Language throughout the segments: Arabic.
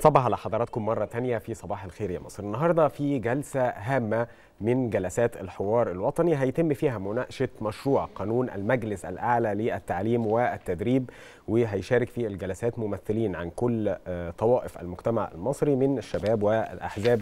صباح على حضراتكم مرة تانية في صباح الخير يا مصر النهاردة في جلسة هامة من جلسات الحوار الوطني هيتم فيها مناقشة مشروع قانون المجلس الأعلى للتعليم والتدريب وهيشارك في الجلسات ممثلين عن كل آه، طوائف المجتمع المصري من الشباب والأحزاب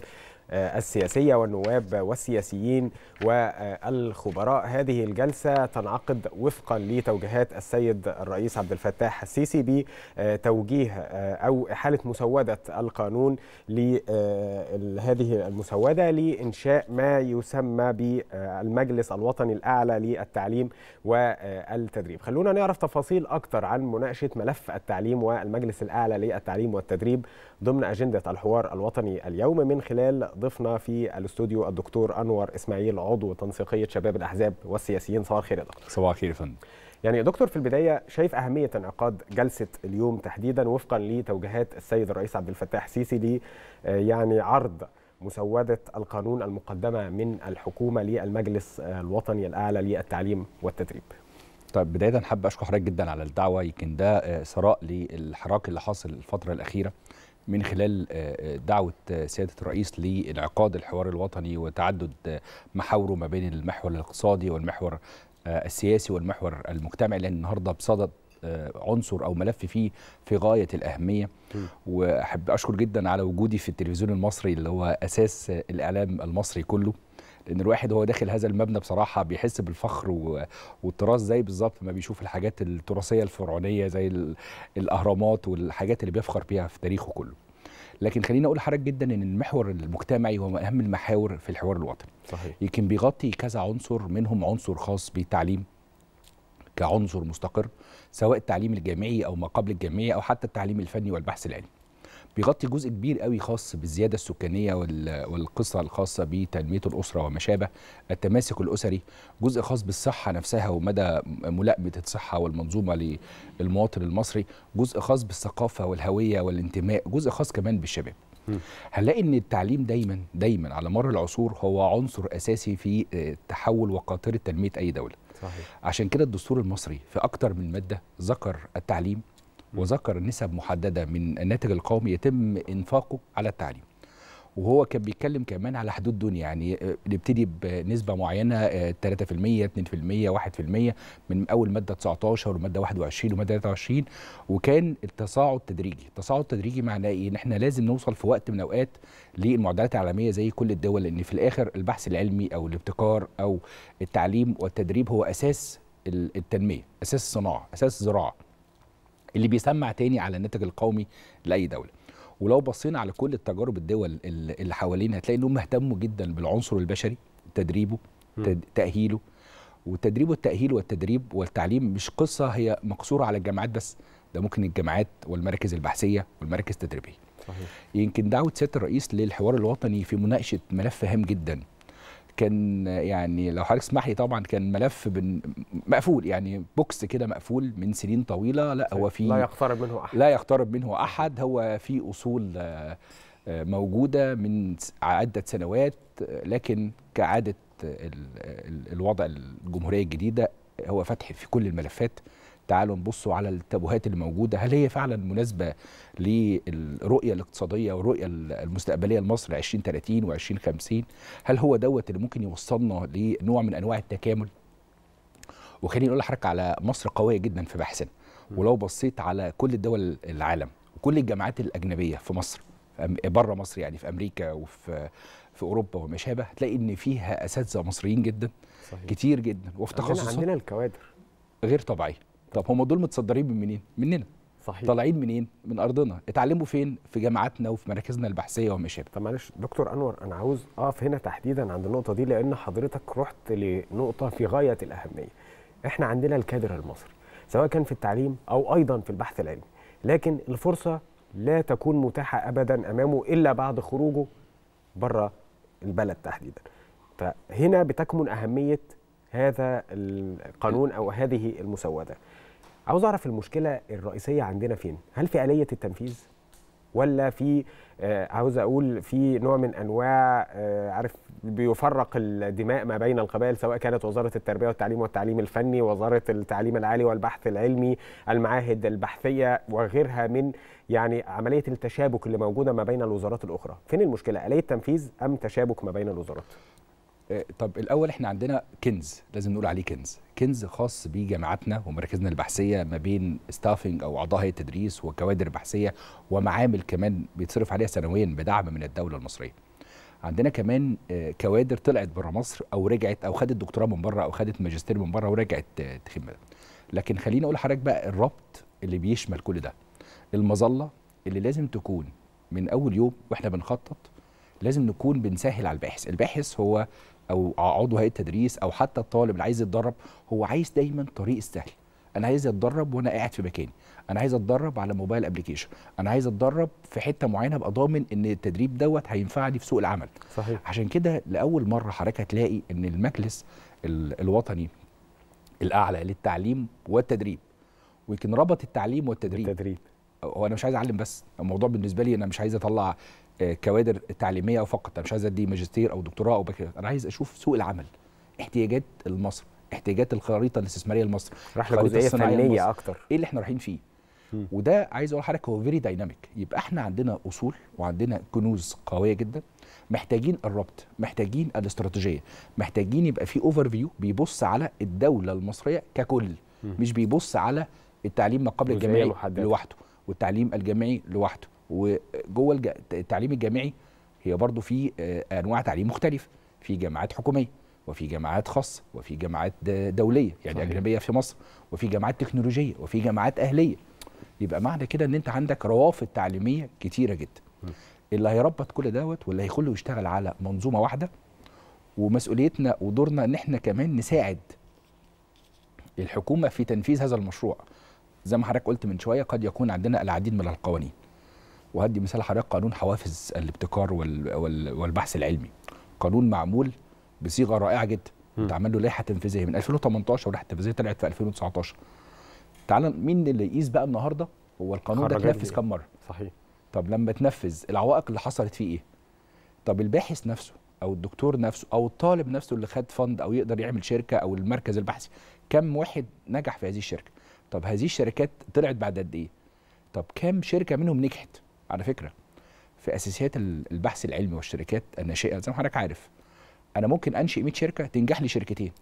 آه، السياسية والنواب والسياسيين والخبراء هذه الجلسة تنعقد وفقا لتوجيهات السيد الرئيس عبد الفتاح السيسي بتوجيه آه، أو إحالة مسودة القانون لهذه آه، المسودة لإنشاء ما يسمى بالمجلس الوطني الأعلى للتعليم والتدريب خلونا نعرف تفاصيل أكثر عن مناقشة ملف التعليم والمجلس الأعلى للتعليم والتدريب ضمن أجندة الحوار الوطني اليوم من خلال ضيفنا في الاستوديو الدكتور أنور إسماعيل عضو تنسيقية شباب الأحزاب والسياسيين صباح الخير يا دكتور صباح الخير يا فندم يعني دكتور في البداية شايف أهمية انعقاد جلسة اليوم تحديدا وفقا لتوجيهات السيد الرئيس عبد الفتاح السيسي لي آه، يعني عرض مسودة القانون المقدمة من الحكومة للمجلس آه، الوطني الأعلى للتعليم والتدريب طيب بداية حابب أشكر حضرتك جدا على الدعوة يمكن ده آه، ثراء للحراك اللي حاصل الفترة الأخيرة من خلال آه، آه، دعوة آه، سيادة الرئيس لانعقاد الحوار الوطني وتعدد محاوره ما بين المحور الاقتصادي والمحور السياسي والمحور المجتمعي لأن النهاردة بصدد عنصر او ملف فيه في غايه الاهميه واحب اشكر جدا على وجودي في التلفزيون المصري اللي هو اساس الاعلام المصري كله لان الواحد هو داخل هذا المبنى بصراحه بيحس بالفخر و... والتراث زي بالظبط ما بيشوف الحاجات التراثيه الفرعونيه زي ال... الاهرامات والحاجات اللي بيفخر بيها في تاريخه كله لكن خليني اقول لحضرتك جدا ان المحور المجتمعي هو اهم المحاور في الحوار الوطني صحيح يمكن بيغطي كذا عنصر منهم عنصر خاص بالتعليم كعنصر مستقر سواء التعليم الجامعي او ما قبل الجامعي او حتى التعليم الفني والبحث العلمي بيغطي جزء كبير قوي خاص بالزياده السكانيه والقصه الخاصه بتنميه الاسره وما شابه التماسك الاسري جزء خاص بالصحه نفسها ومدى ملائمه الصحه والمنظومه للمواطن المصري جزء خاص بالثقافه والهويه والانتماء جزء خاص كمان بالشباب هنلاقي ان التعليم دايما دايما على مر العصور هو عنصر اساسي في آه، تحول وقاطره تنميه اي دوله صحيح. عشان كده الدستور المصري في اكتر من ماده ذكر التعليم وذكر نسب محدده من الناتج القومي يتم انفاقه على التعليم وهو كان بيتكلم كمان على حدود دنيا يعني آه، نبتدي بنسبه معينه 3% 2% 1% من اول ماده 19 وماده 21 وماده 23 وكان التصاعد تدريجي، التصاعد تدريجي معناه ايه؟ ان احنا لازم نوصل في وقت من الاوقات للمعدلات العالميه زي كل الدول لان في الاخر البحث العلمي او الابتكار او التعليم والتدريب هو اساس التنميه، اساس الصناعه، اساس الزراعه. اللي بيسمع تاني على الناتج القومي لاي دوله ولو بصينا على كل التجارب الدول اللي حوالينا هتلاقي انهم اهتموا جدا بالعنصر البشري تدريبه تد... تاهيله وتدريبه والتاهيل والتدريب والتعليم مش قصه هي مقصوره على الجامعات بس ده ممكن الجامعات والمراكز البحثيه والمراكز التدريبيه صحيح. يمكن دعوه سياده الرئيس للحوار الوطني في مناقشه ملف هام جدا كان يعني لو حضرتك تسمح لي طبعا كان ملف بن مقفول يعني بوكس كده مقفول من سنين طويله لا هو في لا يقترب منه احد لا يقترب منه احد هو في اصول آه، آه، موجوده من عده سنوات لكن كعاده الوضع الجمهوريه الجديده هو فتح في كل الملفات تعالوا نبصوا على التابوهات اللي موجوده هل هي فعلا مناسبه للرؤيه الاقتصاديه والرؤيه المستقبليه لمصر 2030 و2050 هل هو دوت اللي ممكن يوصلنا لنوع من انواع التكامل وخليني اقول لحضرتك على مصر قويه جدا في بحثنا ولو بصيت على كل الدول العالم وكل الجامعات الاجنبيه في مصر بره مصر يعني في امريكا وفي في اوروبا وما شابه هتلاقي ان فيها اساتذه مصريين جدا صحيح. كتير جدا وفي تخصصات عندنا الكوادر غير طبيعيه طب هم دول متصدرين من منين؟ مننا صحيح طالعين منين؟ من ارضنا، اتعلموا فين؟ في جامعاتنا وفي مراكزنا البحثيه وما شابه. طب معلش دكتور انور انا عاوز اقف هنا تحديدا عند النقطه دي لان حضرتك رحت لنقطه في غايه الاهميه. احنا عندنا الكادر المصري سواء كان في التعليم او ايضا في البحث العلمي، لكن الفرصه لا تكون متاحه ابدا امامه الا بعد خروجه بره البلد تحديدا. فهنا بتكمن اهميه هذا القانون او هذه المسوده عاوز اعرف المشكله الرئيسيه عندنا فين هل في اليه التنفيذ ولا في آه، عاوز اقول في نوع من انواع آه، عارف بيفرق الدماء ما بين القبائل سواء كانت وزاره التربيه والتعليم والتعليم الفني وزاره التعليم العالي والبحث العلمي المعاهد البحثيه وغيرها من يعني عمليه التشابك اللي موجوده ما بين الوزارات الاخرى فين المشكله اليه تنفيذ ام تشابك ما بين الوزارات آه، طب الاول احنا عندنا كنز لازم نقول عليه كنز كنز خاص بجامعاتنا ومراكزنا البحثيه ما بين ستافنج او اعضاء هيئه التدريس وكوادر بحثيه ومعامل كمان بيتصرف عليها سنويا بدعم من الدوله المصريه عندنا كمان آه، كوادر طلعت بره مصر او رجعت او خدت دكتوراه من بره او خدت ماجستير من بره ورجعت آه، تخدم لكن خليني اقول لحضرتك بقى الربط اللي بيشمل كل ده المظله اللي لازم تكون من اول يوم واحنا بنخطط لازم نكون بنسهل على الباحث الباحث هو او عضو هيئه تدريس او حتى الطالب اللي عايز يتدرب هو عايز دايما طريق السهل انا عايز اتدرب وانا قاعد في مكاني انا عايز اتدرب على موبايل ابلكيشن انا عايز اتدرب في حته معينه ابقى ضامن ان التدريب دوت هينفعني في سوق العمل صحيح. عشان كده لاول مره حضرتك هتلاقي ان المجلس الوطني الاعلى للتعليم والتدريب ويمكن ربط التعليم والتدريب التدريب هو انا مش عايز اعلم بس الموضوع بالنسبه لي انا مش عايز اطلع آه، كوادر تعليميه فقط انا مش عايز ادي ماجستير او دكتوراه او بكالوريوس انا عايز اشوف سوق العمل احتياجات مصر احتياجات الخريطه الاستثماريه لمصر رحله جزئيه فنيه اكتر ايه اللي احنا رايحين فيه وده عايز اقول حركة هو فيري دايناميك يبقى احنا عندنا اصول وعندنا كنوز قويه جدا محتاجين الربط محتاجين الاستراتيجيه محتاجين يبقى في اوفر فيو بيبص على الدوله المصريه ككل مش بيبص على التعليم ما قبل الجامعي لوحده والتعليم الجامعي لوحده وجوه التعليم الجامعي هي برضو في آه، انواع تعليم مختلفه في جامعات حكوميه وفي جامعات خاصه وفي جامعات دوليه يعني صحيح. اجنبيه في مصر وفي جامعات تكنولوجيه وفي جامعات اهليه يبقى معنى كده ان انت عندك روافد تعليميه كتيره جدا اللي هيربط كل دوت واللي هيخله يشتغل على منظومه واحده ومسؤوليتنا ودورنا ان احنا كمان نساعد الحكومه في تنفيذ هذا المشروع زي ما حضرتك قلت من شويه قد يكون عندنا العديد من القوانين وهدي مثال حضرتك قانون حوافز الابتكار والبحث العلمي قانون معمول بصيغه رائعه جدا اتعمل له لائحه تنفيذيه من 2018 واللائحه التنفيذيه طلعت في 2019 تعال مين اللي يقيس بقى النهارده هو القانون ده اتنفذ كام مره صحيح طب لما اتنفذ العوائق اللي حصلت فيه ايه طب الباحث نفسه او الدكتور نفسه او الطالب نفسه اللي خد فند او يقدر يعمل شركه او المركز البحثي كم واحد نجح في هذه الشركه طب هذه الشركات طلعت بعد قد ايه طب كم شركه منهم نجحت على فكره في اساسيات البحث العلمي والشركات الناشئه زي ما حضرتك عارف انا ممكن انشئ 100 شركه تنجح لي شركتين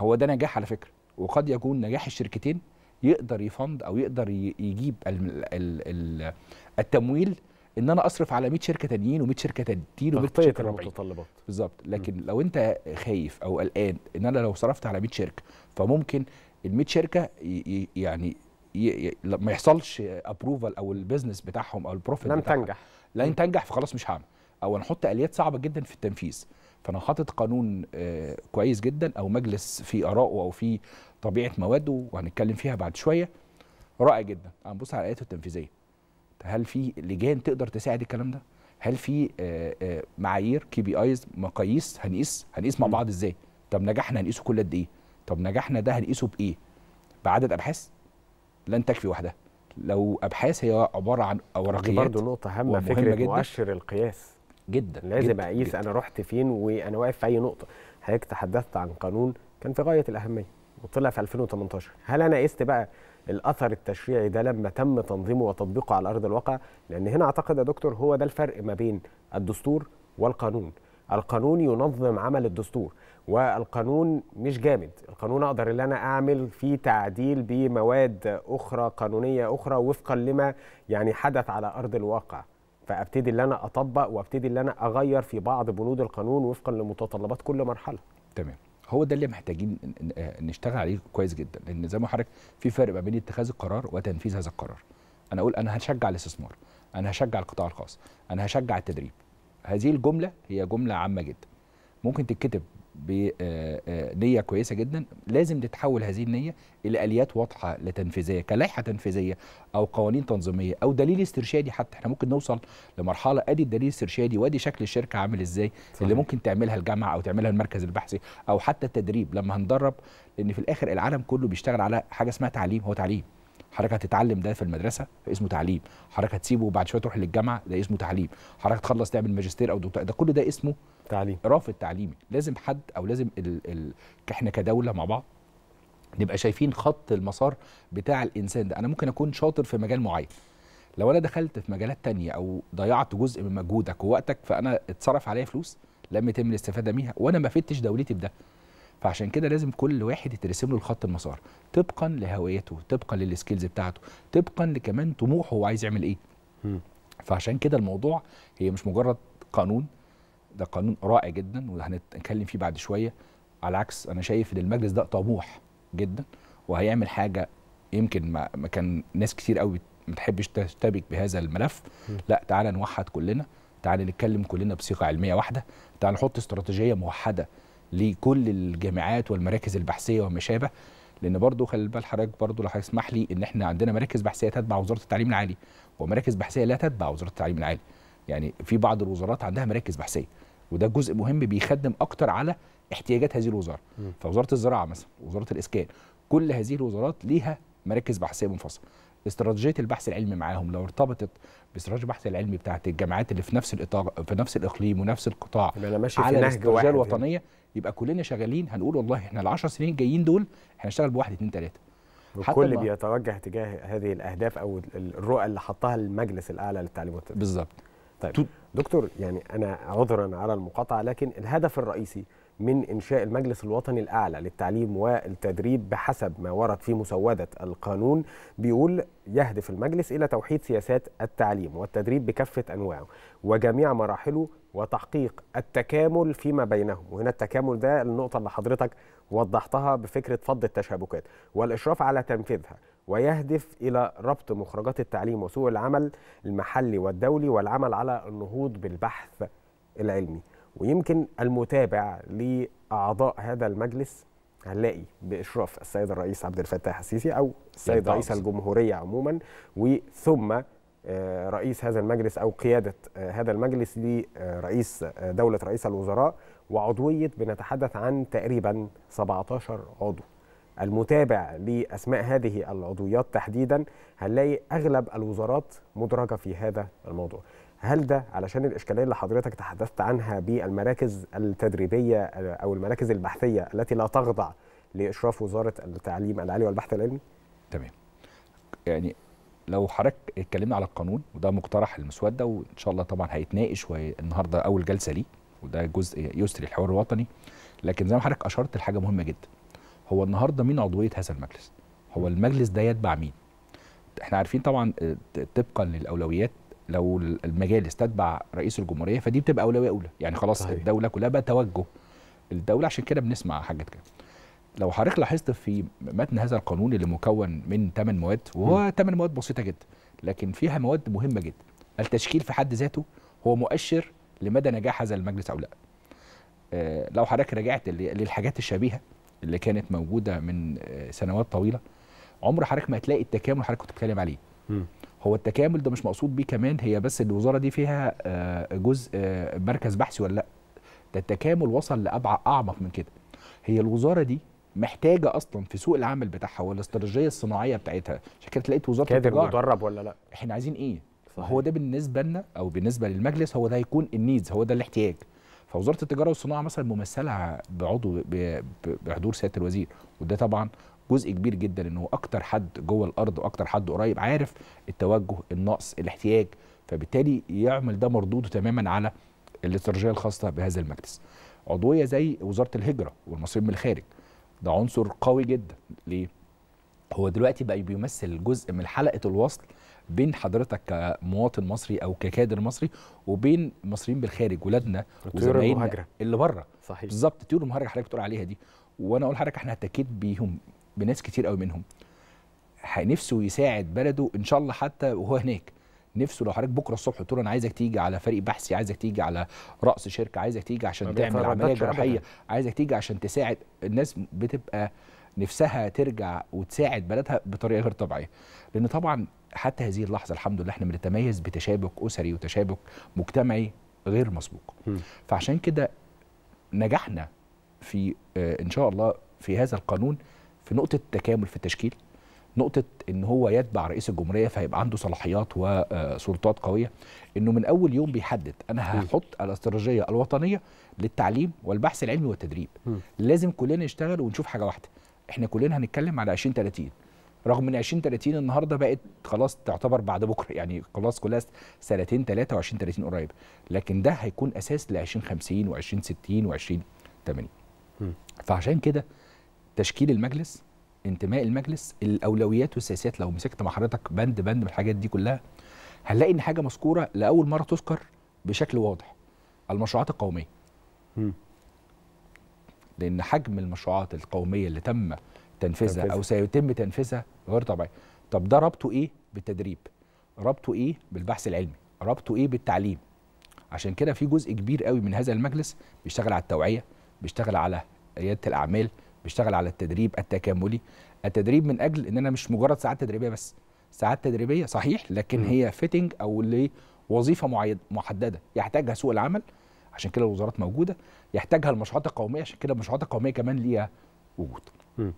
هو ده نجاح على فكره وقد يكون نجاح الشركتين يقدر يفند او يقدر يجيب الـ الـ التمويل ان انا اصرف على 100 شركه تانيين و100 شركه تانيين و100 شركه المتطلبات بالظبط لكن م. لو انت خايف او قلقان ان انا لو صرفت على 100 شركه فممكن ال 100 شركه يعني ما يحصلش ابروفال او البيزنس بتاعهم او البروفيت لن تنجح لن تنجح فخلاص مش هعمل او هنحط اليات صعبه جدا في التنفيذ فانا حاطط قانون آه، كويس جدا او مجلس في ارائه او في طبيعه مواده وهنتكلم فيها بعد شويه رائع جدا هنبص على الاليات التنفيذيه هل في لجان تقدر تساعد الكلام ده هل في آه، آه، معايير كي بي ايز مقاييس هنقيس هنقيس مع بعض ازاي طب نجحنا هنقيسه كل قد ايه طب نجاحنا ده هنقيسه بايه بعدد ابحاث لن تكفي وحدها لو ابحاث هي عباره عن اوراقيات برضه نقطه هامه فكره جداً. مؤشر القياس جدا لازم اقيس انا رحت فين وانا واقف في اي نقطه حضرتك تحدثت عن قانون كان في غايه الاهميه وطلع في 2018 هل انا قست بقى الاثر التشريعي ده لما تم تنظيمه وتطبيقه على ارض الواقع لان هنا اعتقد يا دكتور هو ده الفرق ما بين الدستور والقانون القانون ينظم عمل الدستور والقانون مش جامد القانون اقدر ان انا اعمل فيه تعديل بمواد اخرى قانونيه اخرى وفقا لما يعني حدث على ارض الواقع فابتدي ان انا اطبق وابتدي ان انا اغير في بعض بنود القانون وفقا لمتطلبات كل مرحله تمام هو ده اللي محتاجين آه، نشتغل عليه كويس جدا لان زي ما حضرتك في فرق ما بين اتخاذ القرار وتنفيذ هذا القرار انا اقول انا هشجع الاستثمار انا هشجع القطاع الخاص انا هشجع التدريب هذه الجمله هي جمله عامه جدا ممكن تتكتب بنية آه، آه، كويسة جدا لازم تتحول هذه النية إلى آليات واضحة لتنفيذية كلائحة تنفيذية أو قوانين تنظيمية أو دليل استرشادي حتى احنا ممكن نوصل لمرحلة أدي الدليل الاسترشادي وأدي شكل الشركة عامل إزاي صحيح. اللي ممكن تعملها الجامعة أو تعملها المركز البحثي أو حتى التدريب لما هندرب لأن في الآخر العالم كله بيشتغل على حاجة اسمها تعليم هو تعليم حضرتك هتتعلم ده في المدرسه اسمه تعليم حضرتك هتسيبه وبعد شويه تروح للجامعه ده اسمه تعليم حضرتك تخلص تعمل ماجستير او دكتوراه ده كل ده اسمه تعليم رافد تعليمي لازم حد او لازم ال... ال... احنا كدوله مع بعض نبقى شايفين خط المسار بتاع الانسان ده انا ممكن اكون شاطر في مجال معين لو انا دخلت في مجالات تانية او ضيعت جزء من مجهودك ووقتك فانا اتصرف عليا فلوس لم يتم الاستفاده منها وانا ما فدتش دولتي بده فعشان كده لازم كل واحد يترسم له الخط المسار طبقا لهويته طبقا للسكيلز بتاعته طبقا لكمان طموحه هو عايز يعمل ايه فعشان كده الموضوع هي مش مجرد قانون ده قانون رائع جدا وهنتكلم فيه بعد شويه على العكس انا شايف ان المجلس ده طموح جدا وهيعمل حاجه يمكن ما, ما كان ناس كتير قوي ما تحبش تشتبك بهذا الملف م. لا تعالى نوحد كلنا تعالى نتكلم كلنا بصيغه علميه واحده تعالى نحط استراتيجيه موحده لكل الجامعات والمراكز البحثيه وما شابه لان برضو خلي بال حضرتك برضو لو هيسمح لي ان احنا عندنا مراكز بحثيه تتبع وزاره التعليم العالي ومراكز بحثيه لا تتبع وزاره التعليم العالي يعني في بعض الوزارات عندها مراكز بحثيه وده جزء مهم بيخدم اكتر على احتياجات هذه الوزاره م. فوزاره الزراعه مثلا وزاره الاسكان كل هذه الوزارات ليها مراكز بحثيه منفصله استراتيجيه البحث العلمي معاهم لو ارتبطت باستراتيجيه البحث العلمي بتاعت الجامعات اللي في نفس الاطار في نفس الاقليم ونفس القطاع أنا ماشي على في نهج الاستراتيجيه يعني. الوطنيه يعني. يبقى كلنا شغالين هنقول والله احنا ال 10 سنين الجايين دول احنا هنشتغل بواحد اثنين ثلاثه وكل بيتوجه تجاه هذه الاهداف او الرؤى اللي حطها المجلس الاعلى للتعليم والتدريس بالظبط طيب دكتور يعني انا عذرا على المقاطعه لكن الهدف الرئيسي من إنشاء المجلس الوطني الأعلى للتعليم والتدريب بحسب ما ورد في مسودة القانون بيقول يهدف المجلس إلى توحيد سياسات التعليم والتدريب بكافة أنواعه وجميع مراحله وتحقيق التكامل فيما بينهم وهنا التكامل ده النقطة اللي حضرتك وضحتها بفكرة فض التشابكات والإشراف على تنفيذها ويهدف إلى ربط مخرجات التعليم وسوق العمل المحلي والدولي والعمل على النهوض بالبحث العلمي ويمكن المتابع لاعضاء هذا المجلس هنلاقي باشراف السيد الرئيس عبد الفتاح السيسي او السيد رئيس الجمهوريه عموما وثم آه، رئيس هذا المجلس او قياده آه، هذا المجلس لرئيس آه، دوله رئيس الوزراء وعضويه بنتحدث عن تقريبا 17 عضو. المتابع لاسماء هذه العضويات تحديدا هنلاقي اغلب الوزارات مدرجه في هذا الموضوع. هل ده علشان الاشكاليه اللي حضرتك تحدثت عنها بالمراكز التدريبيه آه، او المراكز البحثيه التي لا تخضع لاشراف وزاره التعليم العالي والبحث العلمي؟ تمام. يعني لو حضرتك اتكلمنا على القانون وده مقترح المسوده وان شاء الله طبعا هيتناقش النهارده اول جلسه ليه وده جزء يسري الحوار الوطني لكن زي ما حضرتك اشرت لحاجه مهمه جدا هو النهارده مين عضويه هذا المجلس؟ هو المجلس ده يتبع مين؟ احنا عارفين طبعا آه، طبقا للاولويات لو المجالس تتبع رئيس الجمهوريه فدي بتبقى اولويه اولى يعني خلاص صحيح. الدوله كلها بقى توجه الدوله عشان كده بنسمع حاجات كده لو حضرتك لاحظت في متن هذا القانون اللي مكون من 8 مواد وهو 8 مواد بسيطه جدا لكن فيها مواد مهمه جدا التشكيل في حد ذاته هو مؤشر لمدى نجاح هذا المجلس او لا آه، لو حضرتك رجعت للحاجات الشبيهه اللي كانت موجوده من آه، سنوات طويله عمر حضرتك ما هتلاقي التكامل حضرتك كنت بتتكلم عليه م. هو التكامل ده مش مقصود بيه كمان هي بس الوزاره دي فيها آه، جزء آه، مركز بحثي ولا لا ده التكامل وصل لابعد اعمق من كده هي الوزاره دي محتاجه اصلا في سوق العمل بتاعها والاستراتيجيه الصناعيه بتاعتها عشان كده تلاقيت وزاره كادر مدرب ولا لا احنا عايزين ايه صحيح. هو ده بالنسبه لنا او بالنسبه للمجلس هو ده هيكون النيدز هو ده الاحتياج فوزاره التجاره والصناعه مثلا ممثله بعضو بحضور سياده الوزير وده طبعا جزء كبير جدا ان هو اكتر حد جوه الارض واكتر حد قريب عارف التوجه النقص الاحتياج فبالتالي يعمل ده مردوده تماما على الاستراتيجيه الخاصه بهذا المجلس عضويه زي وزاره الهجره والمصريين من الخارج ده عنصر قوي جدا ليه هو دلوقتي بقى بيمثل جزء من حلقه الوصل بين حضرتك كمواطن مصري او ككادر مصري وبين مصريين بالخارج ولادنا وزمايلنا اللي بره صحيح بالظبط طيور المهاجره حضرتك بتقول عليها دي وانا اقول لحضرتك احنا هتكيد بيهم بناس كتير قوي منهم نفسه يساعد بلده ان شاء الله حتى وهو هناك نفسه لو حضرتك بكره الصبح قلت له انا عايزك تيجي على فريق بحثي عايزك تيجي على راس شركه عايزك تيجي عشان تعمل عمليه جراحيه عايزك تيجي عشان تساعد الناس بتبقى نفسها ترجع وتساعد بلدها بطريقه غير طبيعيه لان طبعا حتى هذه اللحظه الحمد لله احنا بنتميز بتشابك اسري وتشابك مجتمعي غير مسبوق فعشان كده نجحنا في آه، ان شاء الله في هذا القانون في نقطه تكامل في التشكيل نقطه ان هو يتبع رئيس الجمهوريه فهيبقى عنده صلاحيات وسلطات آه، قويه انه من اول يوم بيحدد انا هحط الاستراتيجيه الوطنيه للتعليم والبحث العلمي والتدريب م. لازم كلنا نشتغل ونشوف حاجه واحده احنا كلنا هنتكلم على 2030 رغم ان 2030 النهارده بقت خلاص تعتبر بعد بكره يعني خلاص كلها سنتين ثلاثه و 2030 قريب لكن ده هيكون اساس ل 2050 و2060 و 2080 فعشان كده تشكيل المجلس انتماء المجلس الاولويات والسياسات لو مسكت مع حضرتك بند بند من الحاجات دي كلها هنلاقي ان حاجه مذكوره لاول مره تذكر بشكل واضح المشروعات القوميه لان حجم المشروعات القوميه اللي تم تنفيذها او سيتم تنفيذها غير طبيعي طب ده ربطه ايه بالتدريب ربطه ايه بالبحث العلمي ربطه ايه بالتعليم عشان كده في جزء كبير قوي من هذا المجلس بيشتغل على التوعيه بيشتغل على رياده الاعمال بيشتغل على التدريب التكاملي التدريب من اجل ان انا مش مجرد ساعات تدريبيه بس ساعات تدريبيه صحيح لكن م. هي فيتنج او لوظيفه محدده يحتاجها سوق العمل عشان كده الوزارات موجوده يحتاجها المشروعات القوميه عشان كده المشروعات القوميه كمان ليها وجود م.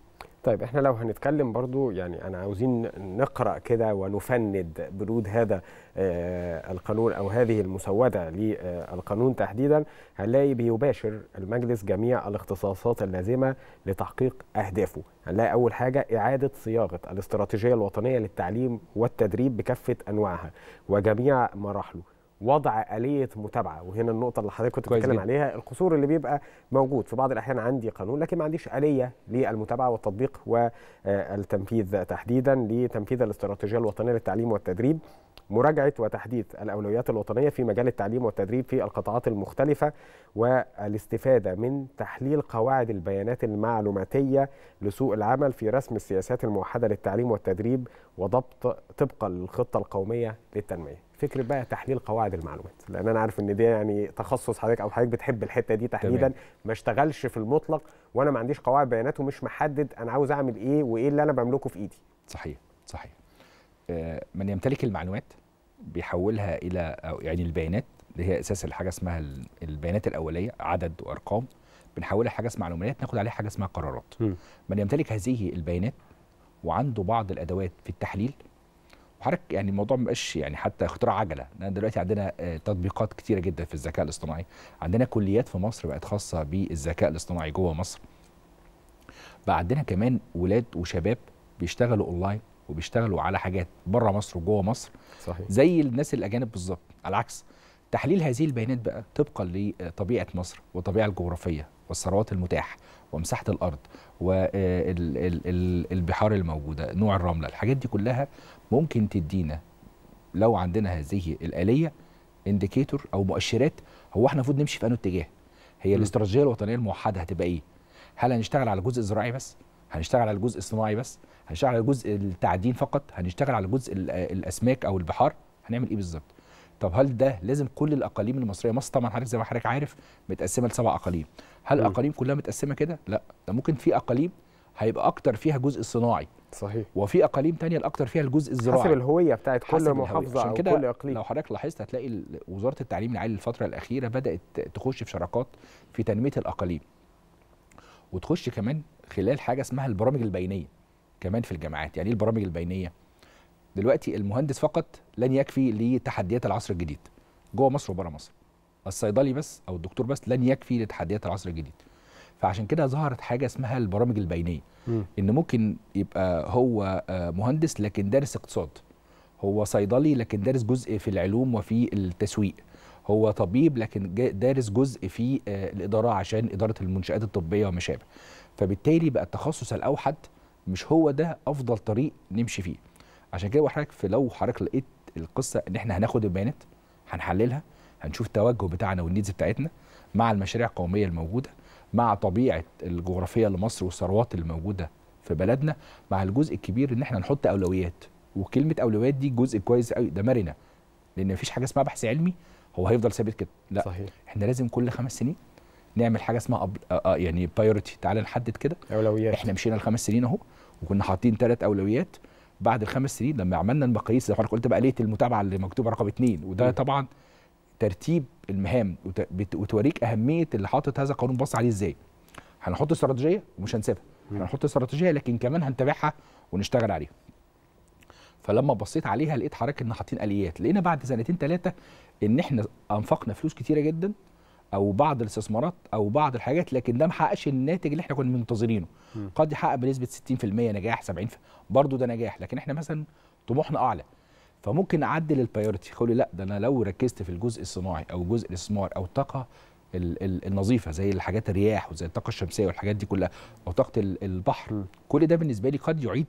طيب احنا لو هنتكلم برضو يعني انا عاوزين نقرا كده ونفند برود هذا آه، القانون او هذه المسوده للقانون تحديدا هنلاقي بيباشر المجلس جميع الاختصاصات اللازمه لتحقيق اهدافه هنلاقي اول حاجه اعاده صياغه الاستراتيجيه الوطنيه للتعليم والتدريب بكافه انواعها وجميع مراحله وضع آلية متابعة وهنا النقطة اللي حضرتك كنت بتتكلم عليها القصور اللي بيبقى موجود في بعض الأحيان عندي قانون لكن ما عنديش آلية للمتابعة والتطبيق والتنفيذ آه، تحديدا لتنفيذ الاستراتيجية الوطنية للتعليم والتدريب مراجعة وتحديث الأولويات الوطنية في مجال التعليم والتدريب في القطاعات المختلفة والاستفادة من تحليل قواعد البيانات المعلوماتية لسوق العمل في رسم السياسات الموحدة للتعليم والتدريب وضبط طبقا للخطة القومية للتنمية فكره بقى تحليل قواعد المعلومات لان انا عارف ان دي يعني تخصص حضرتك او حضرتك بتحب الحته دي تحديدا ما اشتغلش في المطلق وانا ما عنديش قواعد بيانات ومش محدد انا عاوز اعمل ايه وايه اللي انا بملكه في ايدي صحيح صحيح آه، من يمتلك المعلومات بيحولها الى يعني البيانات اللي هي اساس الحاجه اسمها البيانات الاوليه عدد وارقام بنحولها حاجه اسمها معلومات ناخد عليها حاجه اسمها قرارات من يمتلك هذه البيانات وعنده بعض الادوات في التحليل وحضرتك يعني الموضوع ما يعني حتى اختراع عجله لان دلوقتي عندنا آه، تطبيقات كتيره جدا في الذكاء الاصطناعي عندنا كليات في مصر بقت خاصه بالذكاء الاصطناعي جوه مصر بقى عندنا كمان ولاد وشباب بيشتغلوا اونلاين وبيشتغلوا على حاجات بره مصر وجوه مصر صحيح. زي الناس الاجانب بالظبط على العكس تحليل هذه البيانات بقى طبقا لطبيعه مصر والطبيعه الجغرافيه والثروات المتاحه ومساحه الارض والبحار الموجوده نوع الرمله الحاجات دي كلها ممكن تدينا لو عندنا هذه الاليه انديكيتور او مؤشرات هو احنا المفروض نمشي في انه اتجاه هي الاستراتيجيه الوطنيه الموحده هتبقى ايه هل هنشتغل على الجزء الزراعي بس هنشتغل على الجزء الصناعي بس هنشتغل على جزء التعدين فقط هنشتغل على جزء الاسماك او البحار هنعمل ايه بالظبط طب هل ده لازم كل الاقاليم المصريه مصر طبعا حضرتك زي ما حضرتك عارف متقسمه لسبع اقاليم هل الاقاليم كلها متقسمه كده لا ده ممكن في اقاليم هيبقى اكتر فيها جزء صناعي صحيح وفي اقاليم تانية الاكثر فيها الجزء الزراعي حسب الهويه بتاعت كل محافظه او كل اقليم لو حضرتك لاحظت هتلاقي وزاره التعليم العالي الفتره الاخيره بدات تخش في شراكات في تنميه الاقاليم وتخش كمان خلال حاجه اسمها البرامج البينيه كمان في الجامعات يعني ايه البرامج البينيه دلوقتي المهندس فقط لن يكفي لتحديات العصر الجديد جوه مصر وبره مصر الصيدلي بس او الدكتور بس لن يكفي لتحديات العصر الجديد فعشان كده ظهرت حاجه اسمها البرامج البينيه م. ان ممكن يبقى هو آه، مهندس لكن دارس اقتصاد هو صيدلي لكن دارس جزء في العلوم وفي التسويق هو طبيب لكن دارس جزء في آه، الاداره عشان اداره المنشات الطبيه وما شابه فبالتالي بقى التخصص الاوحد مش هو ده افضل طريق نمشي فيه عشان كده وحضرتك في لو حضرتك لقيت القصه ان احنا هناخد البيانات هنحللها هنشوف التوجه بتاعنا والنيدز بتاعتنا مع المشاريع القوميه الموجوده مع طبيعه الجغرافيه لمصر والثروات اللي موجوده في بلدنا مع الجزء الكبير ان احنا نحط اولويات وكلمه اولويات دي جزء كويس قوي ده مرنه لان مفيش حاجه اسمها بحث علمي هو هيفضل ثابت كده لا صحيح. احنا لازم كل خمس سنين نعمل حاجه اسمها أب... أ... آه، آه، يعني بايورتي تعال نحدد كده اولويات احنا مشينا الخمس سنين اهو وكنا حاطين ثلاث اولويات بعد الخمس سنين لما عملنا المقاييس زي ما قلت بقى ليه المتابعه اللي مكتوبه رقم اثنين وده طبعا ترتيب المهام وت... وتوريك اهميه اللي حاطط هذا القانون بص عليه ازاي هنحط استراتيجيه ومش هنسيبها هنحط استراتيجيه لكن كمان هنتابعها ونشتغل عليها فلما بصيت عليها لقيت حضرتك ان حاطين اليات لقينا بعد سنتين ثلاثه ان احنا انفقنا فلوس كتيره جدا او بعض الاستثمارات او بعض الحاجات لكن ده ما حققش الناتج اللي احنا كنا منتظرينه قد يحقق بنسبه 60% نجاح 70% برضه ده نجاح لكن احنا مثلا طموحنا اعلى فممكن اعدل البايورتي خلي لا ده انا لو ركزت في الجزء الصناعي او جزء الاستثمار او الطاقه النظيفه زي الحاجات الرياح وزي الطاقه الشمسيه والحاجات دي كلها او طاقه البحر كل ده بالنسبه لي قد يعيد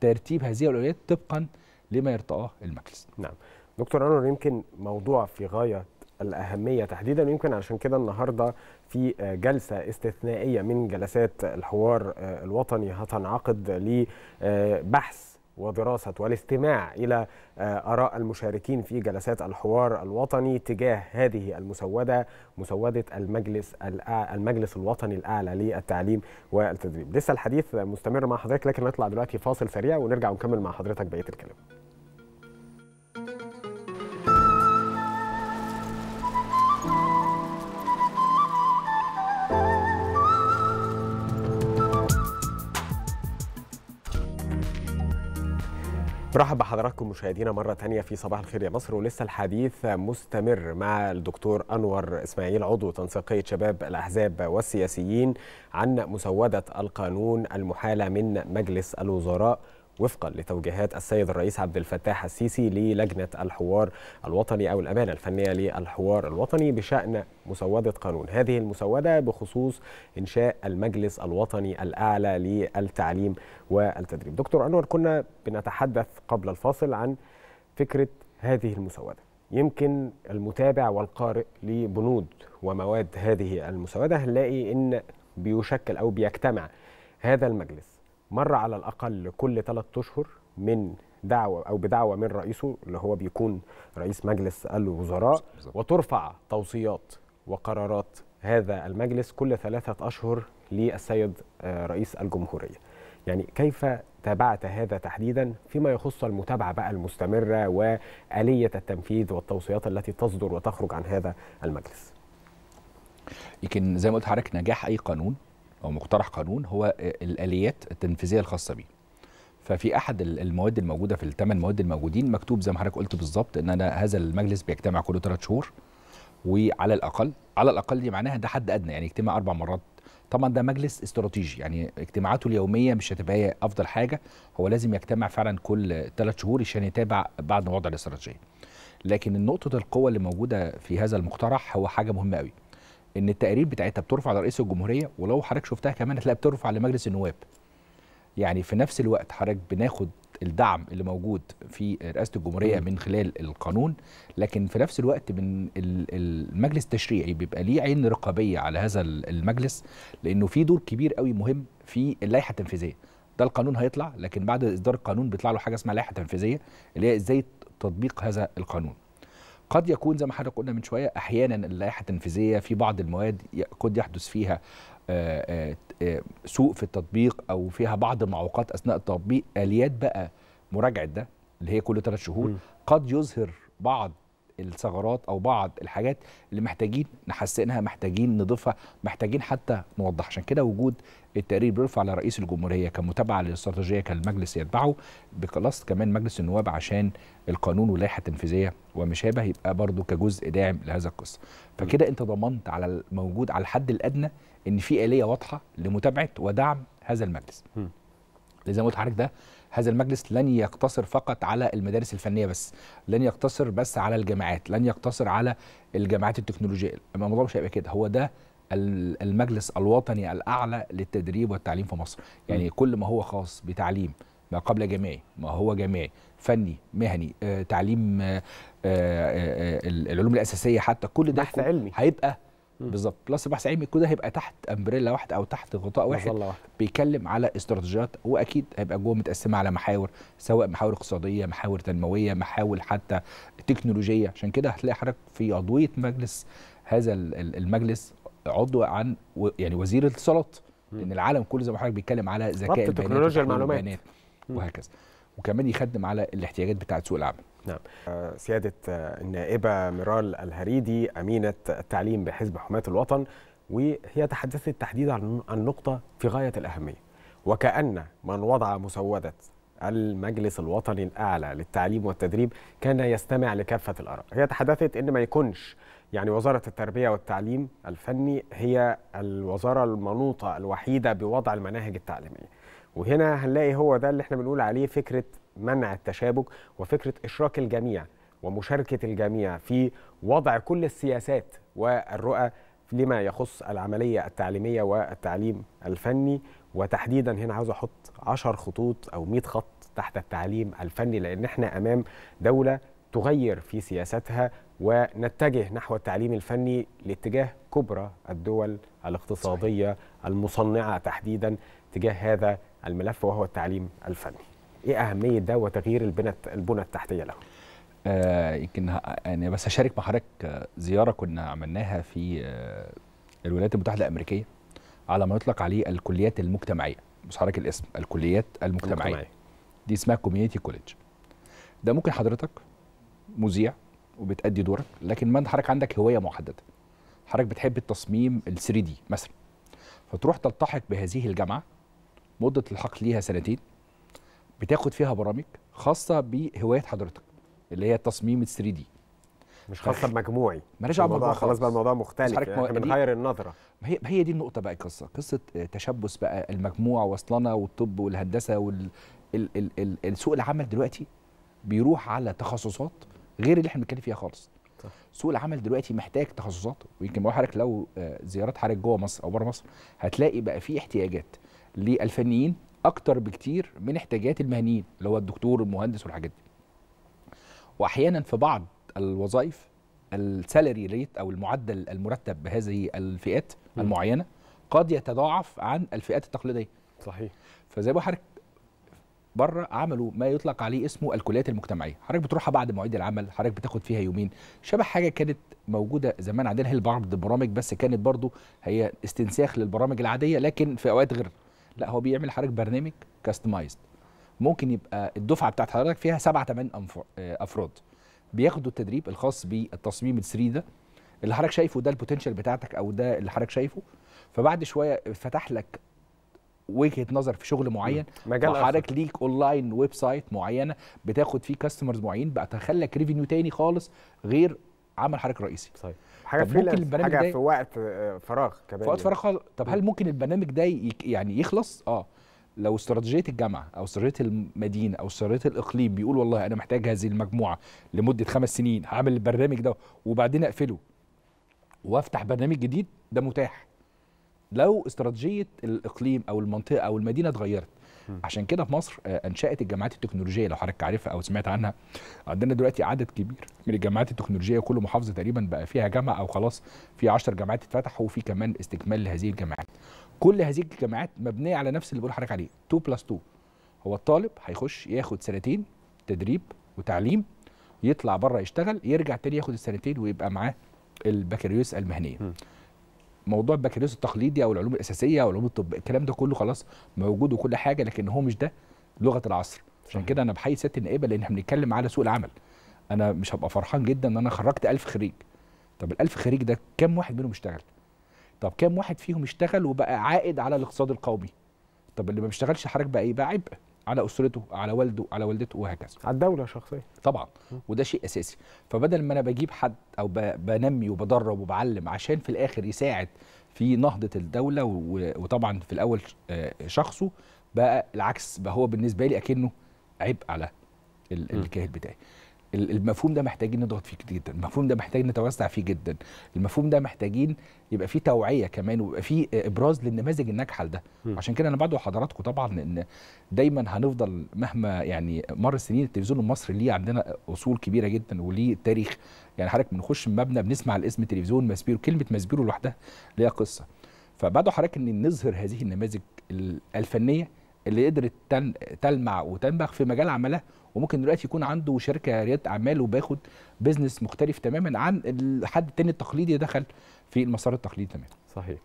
ترتيب هذه الاولويات طبقا لما يرتقاه المجلس نعم دكتور انور يمكن موضوع في غايه الأهمية تحديدا يمكن عشان كده النهاردة في آه، جلسة استثنائية من جلسات الحوار آه، الوطني هتنعقد لبحث آه، ودراسة والاستماع إلى آراء المشاركين في جلسات الحوار الوطني تجاه هذه المسودة مسودة المجلس المجلس الوطني الأعلى للتعليم والتدريب لسه الحديث مستمر مع حضرتك لكن نطلع دلوقتي فاصل سريع ونرجع ونكمل مع حضرتك بقية الكلام برحب بحضراتكم مشاهدينا مرة تانية في صباح الخير يا مصر ولسه الحديث مستمر مع الدكتور أنور إسماعيل عضو تنسيقية شباب الأحزاب والسياسيين عن مسودة القانون المحالة من مجلس الوزراء وفقا لتوجيهات السيد الرئيس عبد الفتاح السيسي للجنة الحوار الوطني أو الأمانة الفنية للحوار الوطني بشأن مسودة قانون هذه المسودة بخصوص إنشاء المجلس الوطني الأعلى للتعليم والتدريب دكتور أنور كنا بنتحدث قبل الفاصل عن فكرة هذه المسودة يمكن المتابع والقارئ لبنود ومواد هذه المسودة هنلاقي إن بيشكل أو بيجتمع هذا المجلس مرة على الأقل كل ثلاث أشهر من دعوة أو بدعوة من رئيسه اللي هو بيكون رئيس مجلس الوزراء وترفع توصيات وقرارات هذا المجلس كل ثلاثة أشهر للسيد آه، رئيس الجمهورية يعني كيف تابعت هذا تحديدا فيما يخص المتابعة بقى المستمرة وآلية التنفيذ والتوصيات التي تصدر وتخرج عن هذا المجلس يمكن زي ما قلت حضرتك نجاح أي قانون او مقترح قانون هو الاليات التنفيذيه الخاصه بيه ففي احد المواد الموجوده في الثمان مواد الموجودين مكتوب زي ما حضرتك قلت بالظبط ان انا هذا المجلس بيجتمع كل ثلاث شهور وعلى الاقل على الاقل دي معناها ده حد ادنى يعني اجتماع اربع مرات طبعا ده مجلس استراتيجي يعني اجتماعاته اليوميه مش هتبقى هي افضل حاجه هو لازم يجتمع فعلا كل ثلاث شهور عشان يتابع بعد وضع الاستراتيجيه لكن نقطه القوه اللي موجوده في هذا المقترح هو حاجه مهمه قوي ان التقارير بتاعتها بترفع لرئيس الجمهوريه ولو حضرتك شفتها كمان هتلاقي بترفع لمجلس النواب يعني في نفس الوقت حضرتك بناخد الدعم اللي موجود في رئاسه الجمهوريه من خلال القانون لكن في نفس الوقت من المجلس التشريعي يعني بيبقى ليه عين رقابيه على هذا المجلس لانه في دور كبير قوي مهم في اللائحه التنفيذيه ده القانون هيطلع لكن بعد اصدار القانون بيطلع له حاجه اسمها لائحه تنفيذيه اللي هي ازاي تطبيق هذا القانون قد يكون زي ما حضرتك قلنا من شويه احيانا اللائحه التنفيذيه في بعض المواد قد يحدث فيها آه، آه، آه، سوء في التطبيق او فيها بعض المعوقات اثناء التطبيق اليات بقى مراجعه ده اللي هي كل ثلاث شهور قد يظهر بعض الثغرات او بعض الحاجات اللي محتاجين نحسنها محتاجين نضيفها محتاجين حتى نوضح عشان كده وجود التقرير بيرفع على رئيس الجمهوريه كمتابعه للاستراتيجيه كان المجلس يتبعه بكلاس كمان مجلس النواب عشان القانون واللائحه التنفيذيه وما شابه يبقى برضه كجزء داعم لهذا القصه فكده انت ضمنت على الموجود على الحد الادنى ان في اليه واضحه لمتابعه ودعم هذا المجلس زي ما قلت لحضرتك ده هذا المجلس لن يقتصر فقط على المدارس الفنيه بس لن يقتصر بس على الجامعات لن يقتصر على الجامعات التكنولوجيه الموضوع مش هيبقى كده هو ده المجلس الوطني الاعلى للتدريب والتعليم في مصر يعني كل ما هو خاص بتعليم ما قبل جامعي ما هو جامعي فني مهني آه، تعليم آه، آه،, آه،, آه، العلوم الاساسيه حتى كل ده بحث علمي هيبقى بالظبط بلس بحث علمي كده هيبقى تحت امبريلا واحده او تحت غطاء واحد بيتكلم على استراتيجيات واكيد هيبقى جوه متقسمه على محاور سواء محاور اقتصاديه محاور تنمويه محاور حتى تكنولوجيه عشان كده هتلاقي حضرتك في عضويه مجلس هذا المجلس عضو عن يعني وزير الاتصالات لان العالم كله زي ما حضرتك بيتكلم على ذكاء البيانات وهكذا وكمان يخدم على الاحتياجات بتاعه سوق العمل نعم سيادة النائبة ميرال الهريدي أمينة التعليم بحزب حماة الوطن وهي تحدثت تحديدا عن نقطة في غاية الأهمية وكأن من وضع مسودة المجلس الوطني الأعلى للتعليم والتدريب كان يستمع لكافة الآراء هي تحدثت أن ما يكونش يعني وزارة التربية والتعليم الفني هي الوزارة المنوطة الوحيدة بوضع المناهج التعليمية وهنا هنلاقي هو ده اللي احنا بنقول عليه فكرة منع التشابك وفكره اشراك الجميع ومشاركه الجميع في وضع كل السياسات والرؤى لما يخص العمليه التعليميه والتعليم الفني وتحديدا هنا عاوز احط 10 خطوط او 100 خط تحت التعليم الفني لان احنا امام دوله تغير في سياساتها ونتجه نحو التعليم الفني لاتجاه كبرى الدول الاقتصاديه المصنعه تحديدا تجاه هذا الملف وهو التعليم الفني ايه اهميه ده وتغيير البنى البنى التحتيه له؟ آه يمكن يعني بس هشارك مع حضرتك زياره كنا عملناها في آه الولايات المتحده الامريكيه على ما يطلق عليه الكليات المجتمعيه بس حضرتك الاسم الكليات المجتمعيه, المجتمعية. دي اسمها كوميونيتي كوليدج ده ممكن حضرتك مذيع وبتأدي دورك لكن ما حضرتك عندك هوايه محدده حضرتك بتحب التصميم ال 3 دي مثلا فتروح تلتحق بهذه الجامعه مده الحق ليها سنتين بتاخد فيها برامج خاصه بهوايات حضرتك اللي هي التصميم 3 دي مش خاصه بمجموعي مالهاش علاقه بالموضوع خلاص بقى الموضوع مختلف يعني احنا بنغير النظره ما هي هي دي النقطه بقى القصه قصه آه، تشبث بقى المجموع واصلنا والطب والهندسه وال ال ال ال ال سوق العمل دلوقتي بيروح على تخصصات غير اللي احنا بنتكلم فيها خالص سوق العمل دلوقتي محتاج تخصصات ويمكن بقول حضرتك لو آه، زيارات حضرتك جوه مصر او بره مصر هتلاقي بقى في احتياجات للفنيين اكتر بكتير من احتياجات المهنيين اللي هو الدكتور والمهندس والحاجات دي واحيانا في بعض الوظائف السالري ريت او المعدل المرتب بهذه الفئات م. المعينه قد يتضاعف عن الفئات التقليديه صحيح فزي ما حضرتك بره عملوا ما يطلق عليه اسمه الكليات المجتمعيه حضرتك بتروحها بعد مواعيد العمل حضرتك بتاخد فيها يومين شبه حاجه كانت موجوده زمان عندنا هي بعض البرامج بس كانت برضو هي استنساخ للبرامج العاديه لكن في اوقات غير لا هو بيعمل حضرتك برنامج كاستمايزد ممكن يبقى الدفعه بتاعت حضرتك فيها سبعة ثمان آه، افراد بياخدوا التدريب الخاص بالتصميم ال3 ده اللي حضرتك شايفه ده البوتنشال بتاعتك او ده اللي حضرتك شايفه فبعد شويه فتح لك وجهه نظر في شغل معين مجال وحضرتك ليك اونلاين ويب سايت معينه بتاخد فيه كاستمرز معين بقى تخلك ريفينيو تاني خالص غير عمل حضرتك رئيسي صحيح طيب. حاجه ممكن البرنامج حاجه في وقت آه، فراغ كمان في وقت يعني. فراغ خالص طب هل ممكن البرنامج ده يعني يخلص اه لو استراتيجيه الجامعه او استراتيجيه المدينه او استراتيجيه الاقليم بيقول والله انا محتاج هذه المجموعه لمده خمس سنين هعمل البرنامج ده وبعدين اقفله وافتح برنامج جديد ده متاح لو استراتيجيه الاقليم او المنطقه او المدينه اتغيرت عشان كده في مصر آه، انشات الجامعات التكنولوجيه لو حضرتك عارفها او سمعت عنها عندنا دلوقتي عدد كبير من الجامعات التكنولوجيه كل محافظه تقريبا بقى فيها جامعه او خلاص في 10 جامعات اتفتحوا وفي كمان استكمال لهذه الجامعات كل هذه الجامعات مبنيه على نفس اللي بقول لحضرتك عليه 2 بلس 2 هو الطالب هيخش ياخد سنتين تدريب وتعليم يطلع بره يشتغل يرجع تاني ياخد السنتين ويبقى معاه البكالوريوس المهنيه موضوع البكالوريوس التقليدي او العلوم الاساسيه او العلوم الطب الكلام ده كله خلاص موجود وكل حاجه لكن هو مش ده لغه العصر عشان كده انا بحيي سياده النائبه لان احنا بنتكلم على سوق العمل انا مش هبقى فرحان جدا ان انا خرجت 1000 خريج طب ال1000 خريج ده كام واحد منهم اشتغل طب كام واحد فيهم اشتغل وبقى عائد على الاقتصاد القومي طب اللي ما بيشتغلش حضرتك بقى ايه بقى عبء على اسرته على والده على والدته وهكذا على الدوله شخصيا طبعا وده شيء اساسي فبدل ما انا بجيب حد او بنمي وبدرب وبعلم عشان في الاخر يساعد في نهضه الدوله وطبعا في الاول آه، شخصه بقى العكس بقى هو بالنسبه لي اكنه عبء على الكاهل بتاعي المفهوم ده محتاجين نضغط فيه جدا المفهوم ده محتاج نتوسع فيه جدا المفهوم ده محتاجين يبقى فيه توعيه كمان ويبقى فيه ابراز للنماذج الناجحه لده عشان كده انا بدعو حضراتكم طبعا ان دايما هنفضل مهما يعني مر السنين التلفزيون المصري ليه عندنا اصول كبيره جدا وليه تاريخ يعني حضرتك بنخش مبنى بنسمع الاسم تلفزيون ماسبيرو كلمه ماسبيرو لوحدها ليها قصه فبدعو حضرتك ان نظهر هذه النماذج الفنيه اللي قدرت تن... تلمع وتنبغ في مجال عملها وممكن دلوقتي يكون عنده شركه رياده اعمال وباخد بزنس مختلف تماما عن الحد التاني التقليدي دخل في المسار التقليدي تماما. صحيح.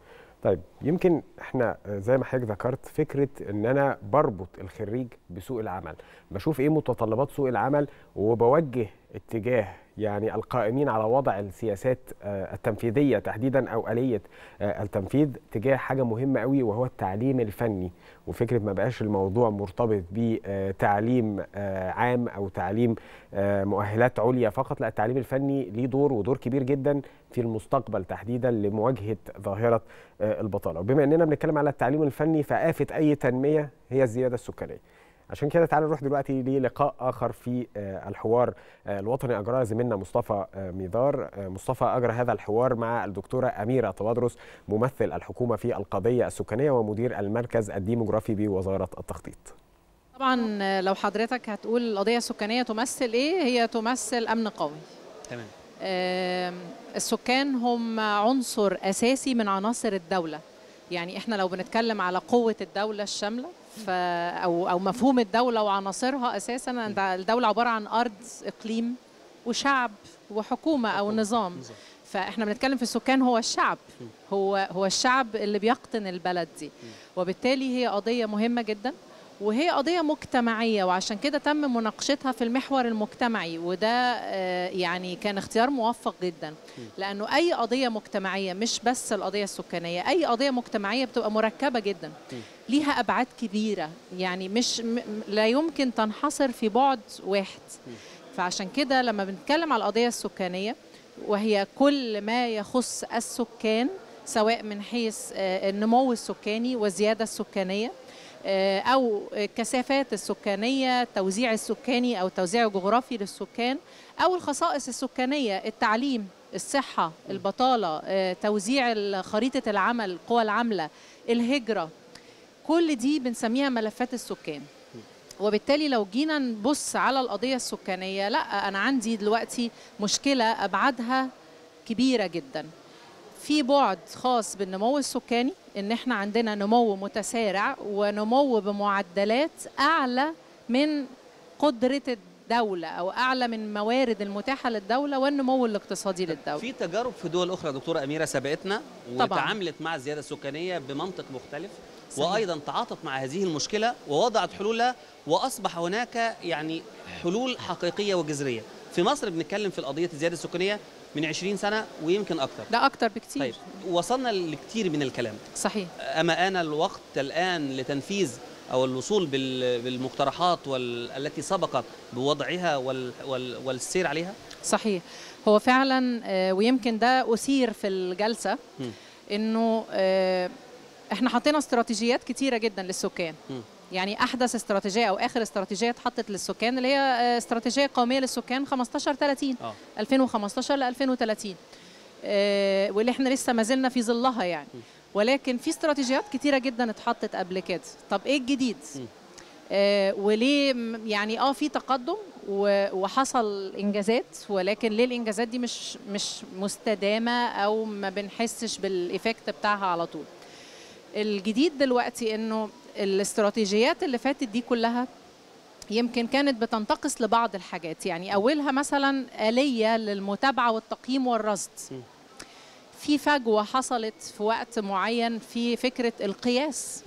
طيب يمكن احنا زي ما حضرتك ذكرت فكره ان انا بربط الخريج بسوق العمل، بشوف ايه متطلبات سوق العمل وبوجه اتجاه يعني القائمين على وضع السياسات آه، التنفيذيه تحديدا او اليه آه، التنفيذ تجاه حاجه مهمه قوي وهو التعليم الفني وفكره ما بقاش الموضوع مرتبط بتعليم آه، عام او تعليم مؤهلات عليا فقط لا التعليم الفني ليه دور ودور كبير جدا في المستقبل تحديدا لمواجهه ظاهره البطاله وبما اننا بنتكلم على التعليم الفني فافه اي تنميه هي الزياده السكانيه عشان كده تعالى نروح دلوقتي للقاء اخر في آه، الحوار آه، الوطني اجراه زميلنا مصطفى آه، ميدار مصطفى اجرى هذا الحوار مع الدكتوره اميره توادرس ممثل الحكومه في القضيه السكانيه ومدير المركز الديموغرافي بوزاره التخطيط طبعا لو حضرتك هتقول القضيه السكانيه تمثل ايه هي تمثل امن قومي تمام السكان هم عنصر اساسي من عناصر الدوله يعني احنا لو بنتكلم على قوه الدوله الشامله او او مفهوم الدوله وعناصرها اساسا الدوله عباره عن ارض اقليم وشعب وحكومه او نظام فاحنا بنتكلم في السكان هو الشعب هو هو الشعب اللي بيقطن البلد دي وبالتالي هي قضيه مهمه جدا وهي قضية مجتمعية وعشان كده تم مناقشتها في المحور المجتمعي وده آه، يعني كان اختيار موفق جدا لأنه أي قضية مجتمعية مش بس القضية السكانية أي قضية مجتمعية بتبقى مركبة جدا ليها أبعاد كبيرة يعني مش لا يمكن تنحصر في بعد واحد فعشان كده لما بنتكلم على القضية السكانية وهي كل ما يخص السكان سواء من حيث آه، النمو السكاني والزيادة السكانية آه، او الكثافات السكانيه التوزيع السكاني او التوزيع الجغرافي للسكان او الخصائص السكانيه التعليم الصحه البطاله آه، توزيع خريطه العمل القوى العامله الهجره كل دي بنسميها ملفات السكان وبالتالي لو جينا نبص على القضيه السكانيه لا انا عندي دلوقتي مشكله ابعادها كبيره جدا في بعد خاص بالنمو السكاني ان احنا عندنا نمو متسارع ونمو بمعدلات اعلى من قدره الدولة أو أعلى من موارد المتاحة للدولة والنمو الاقتصادي للدولة في تجارب في دول أخرى دكتورة أميرة سبقتنا وتعاملت مع الزيادة السكانية بمنطق مختلف وأيضا تعاطت مع هذه المشكلة ووضعت حلولها وأصبح هناك يعني حلول حقيقية وجذرية في مصر بنتكلم في قضية الزيادة السكانية من 20 سنه ويمكن اكتر ده اكتر بكتير طيب وصلنا لكتير من الكلام صحيح اما ان الوقت الان لتنفيذ او الوصول بالمقترحات التي سبقت بوضعها والسير عليها صحيح هو فعلا آه، ويمكن ده اثير في الجلسه انه آه، احنا حطينا استراتيجيات كتيره جدا للسكان م. يعني احدث استراتيجيه او اخر استراتيجيه اتحطت للسكان اللي هي آه، استراتيجيه قوميه للسكان 15 30 أوه. 2015 ل 2030 آه واللي احنا لسه ما زلنا في ظلها يعني م. ولكن في استراتيجيات كتيره جدا اتحطت قبل كده طب ايه الجديد آه وليه يعني اه في تقدم وحصل انجازات ولكن ليه الانجازات دي مش مش مستدامه او ما بنحسش بالايفكت بتاعها على طول الجديد دلوقتي انه الاستراتيجيات اللي فاتت دي كلها يمكن كانت بتنتقص لبعض الحاجات يعني اولها مثلا اليه للمتابعه والتقييم والرصد في فجوه حصلت في وقت معين في فكره القياس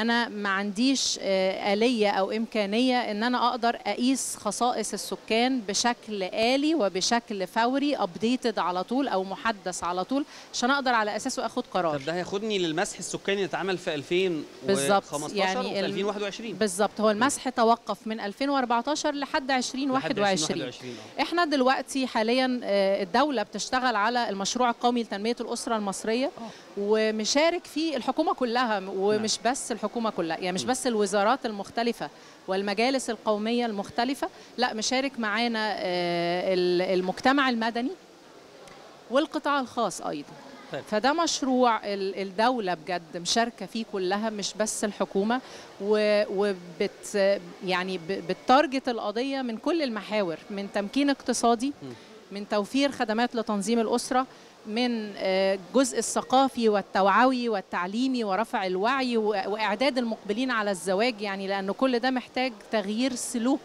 انا ما عنديش آه، اليه او امكانيه ان انا اقدر اقيس خصائص السكان بشكل الي وبشكل فوري ابديتد على طول او محدث على طول عشان اقدر على اساسه اخد قرار طب ده هياخدني للمسح السكاني اللي اتعمل في 2015 يعني و 2021 بالظبط هو المسح توقف من 2014 لحد 2021 آه. احنا دلوقتي حاليا آه، الدوله بتشتغل على المشروع القومي لتنميه الاسره المصريه أوه. ومشارك فيه الحكومه كلها ومش نعم. بس الحكومه كلها يعني مش بس الوزارات المختلفه والمجالس القوميه المختلفه لا مشارك معانا آه، المجتمع المدني والقطاع الخاص ايضا طيب. فده مشروع الدوله بجد مشاركه فيه كلها مش بس الحكومه وبت يعني بتارجت القضيه من كل المحاور من تمكين اقتصادي من توفير خدمات لتنظيم الاسره من الجزء آه، الثقافي والتوعوي والتعليمي ورفع الوعي واعداد المقبلين على الزواج يعني لان كل ده محتاج تغيير سلوك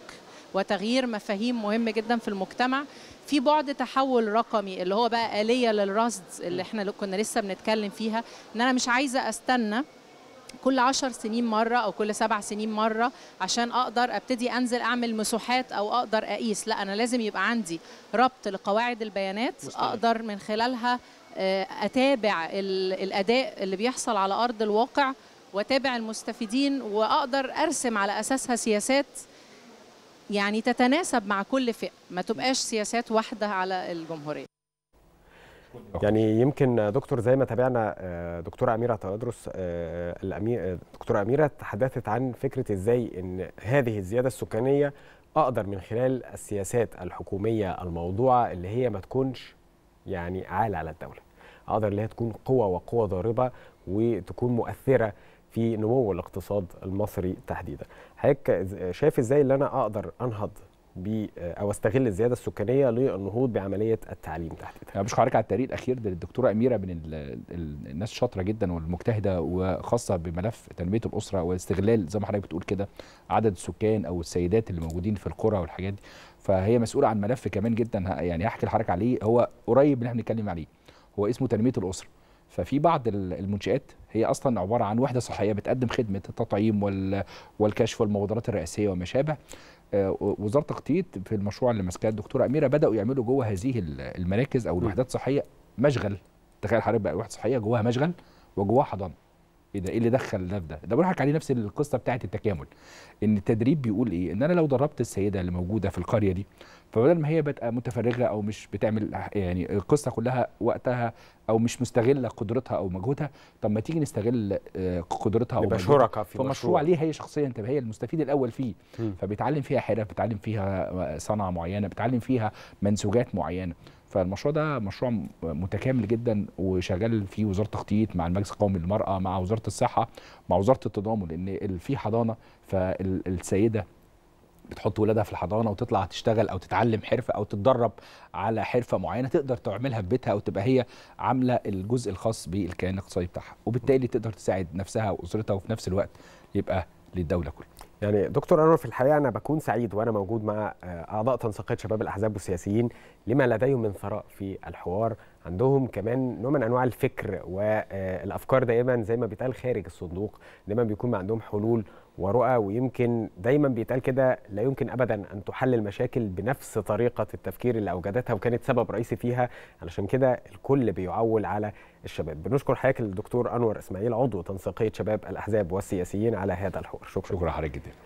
وتغيير مفاهيم مهم جدا في المجتمع في بعد تحول رقمي اللي هو بقى آلية للرصد اللي احنا كنا لسه بنتكلم فيها ان انا مش عايزه استنى كل عشر سنين مرة أو كل سبع سنين مرة عشان أقدر أبتدي أنزل أعمل مسوحات أو أقدر أقيس لا أنا لازم يبقى عندي ربط لقواعد البيانات مستمع. أقدر من خلالها آه، أتابع الأداء اللي بيحصل على أرض الواقع وأتابع المستفيدين وأقدر أرسم على أساسها سياسات يعني تتناسب مع كل فئة ما تبقاش سياسات واحدة على الجمهورية يعني يمكن دكتور زي ما تابعنا آه، آه، دكتوره اميره تدرس دكتوره اميره تحدثت عن فكره ازاي ان هذه الزياده السكانيه اقدر من خلال السياسات الحكوميه الموضوعه اللي هي ما تكونش يعني عالة على الدوله اقدر اللي هي تكون قوه وقوه ضاربه وتكون مؤثره في نمو الاقتصاد المصري تحديدا حضرتك شايف ازاي اللي انا اقدر انهض او استغل الزياده السكانيه للنهوض بعمليه التعليم تحديدا. انا مش حضرتك على التقرير الاخير للدكتوره اميره من الناس الشاطره جدا والمجتهده وخاصه بملف تنميه الاسره واستغلال زي ما حضرتك بتقول كده عدد السكان او السيدات اللي موجودين في القرى والحاجات دي فهي مسؤوله عن ملف كمان جدا يعني هحكي لحضرتك عليه هو قريب ان احنا بنتكلم عليه هو اسمه تنميه الاسره. ففي بعض المنشآت هي أصلا عبارة عن وحدة صحية بتقدم خدمة التطعيم والكشف والمبادرات الرئاسية وما شابه آه، وزاره التخطيط في المشروع اللي ماسكاه الدكتوره اميره بداوا يعملوا جوه هذه المراكز او الوحدات الصحيه مشغل تخيل حضرتك بقى وحده صحيه جواها مشغل وجواها حضانه ايه ده ايه اللي دخل ده ده ده بنضحك عليه نفس القصه بتاعه التكامل ان التدريب بيقول ايه ان انا لو دربت السيده اللي موجوده في القريه دي فبدل ما هي بتبقى متفرغه او مش بتعمل يعني القصه كلها وقتها او مش مستغله قدرتها او مجهودها طب ما تيجي نستغل آه، قدرتها او شركاء في مشروع ليها هي شخصيا تبقى هي المستفيد الاول فيه م. فبيتعلم فيها حرف بيتعلم فيها آه، صنعه معينه بيتعلم فيها منسوجات معينه فالمشروع ده مشروع متكامل جدا وشغال فيه وزاره التخطيط مع المجلس القومي للمراه مع وزاره الصحه مع وزاره التضامن لان في حضانه فالسيده بتحط ولادها في الحضانه وتطلع تشتغل او تتعلم حرفه او تتدرب على حرفه معينه تقدر تعملها في بيتها او تبقى هي عامله الجزء الخاص بالكيان الاقتصادي بتاعها وبالتالي تقدر تساعد نفسها واسرتها وفي نفس الوقت يبقى للدوله كلها يعني دكتور انور في الحقيقه انا بكون سعيد وانا موجود مع آه، اعضاء تنسيقيه شباب الاحزاب والسياسيين لما لديهم من ثراء في الحوار عندهم كمان نوع من انواع الفكر والافكار آه، دايما زي ما بيتقال خارج الصندوق دايما بيكون عندهم حلول ورؤى ويمكن دايما بيتقال كده لا يمكن ابدا ان تحل المشاكل بنفس طريقه التفكير اللي اوجدتها وكانت سبب رئيسي فيها علشان كده الكل بيعول على الشباب بنشكر حضرتك الدكتور انور اسماعيل عضو تنسيقيه شباب الاحزاب والسياسيين على هذا الحوار شكرا شكرا حضرتك جدا